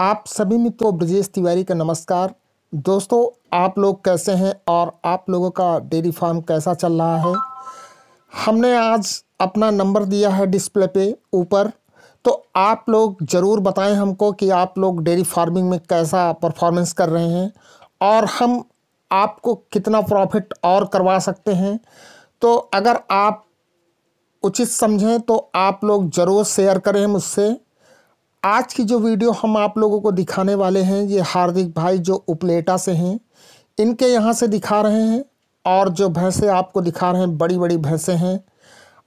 आप सभी मित्रों ब्रजेश तिवारी का नमस्कार दोस्तों आप लोग कैसे हैं और आप लोगों का डेयरी फार्म कैसा चल रहा है हमने आज अपना नंबर दिया है डिस्प्ले पे ऊपर तो आप लोग ज़रूर बताएं हमको कि आप लोग डेयरी फार्मिंग में कैसा परफॉर्मेंस कर रहे हैं और हम आपको कितना प्रॉफिट और करवा सकते हैं तो अगर आप उचित समझें तो आप लोग ज़रूर शेयर करें मुझसे आज की जो वीडियो हम आप लोगों को दिखाने वाले हैं ये हार्दिक भाई जो उपलेटा से हैं इनके यहाँ से दिखा रहे हैं और जो भैंसें आपको दिखा रहे हैं बड़ी बड़ी भैंसें हैं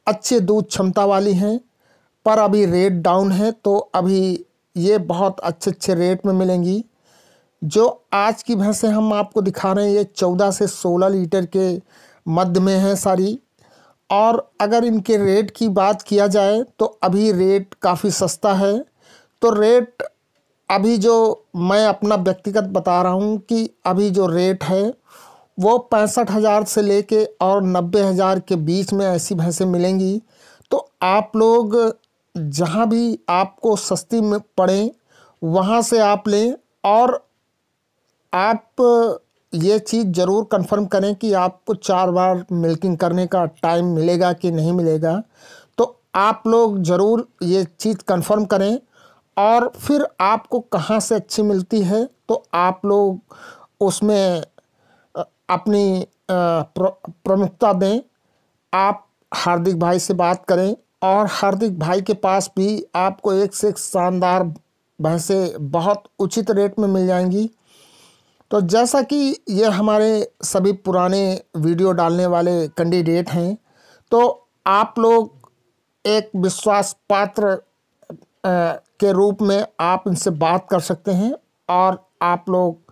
अच्छे दूध क्षमता वाली हैं पर अभी रेट डाउन है तो अभी ये बहुत अच्छे अच्छे रेट में मिलेंगी जो आज की भैंसे हम आपको दिखा रहे हैं ये चौदह से सोलह लीटर के मध्य में हैं सारी और अगर इनके रेट की बात किया जाए तो अभी रेट काफ़ी सस्ता है तो रेट अभी जो मैं अपना व्यक्तिगत बता रहा हूँ कि अभी जो रेट है वो पैंसठ हज़ार से लेके और नब्बे हज़ार के बीच में ऐसी भैंसें मिलेंगी तो आप लोग जहाँ भी आपको सस्ती में पड़े वहाँ से आप लें और आप ये चीज़ ज़रूर कंफर्म करें कि आपको चार बार मिल्किंग करने का टाइम मिलेगा कि नहीं मिलेगा तो आप लोग ज़रूर ये चीज़ कंफर्म करें और फिर आपको कहाँ से अच्छी मिलती है तो आप लोग उसमें अपनी प्रमुखता दें आप हार्दिक भाई से बात करें और हार्दिक भाई के पास भी आपको एक से एक शानदार भैंसें बहुत उचित रेट में मिल जाएंगी तो जैसा कि ये हमारे सभी पुराने वीडियो डालने वाले कैंडिडेट हैं तो आप लोग एक विश्वास पात्र के रूप में आप इनसे बात कर सकते हैं और आप लोग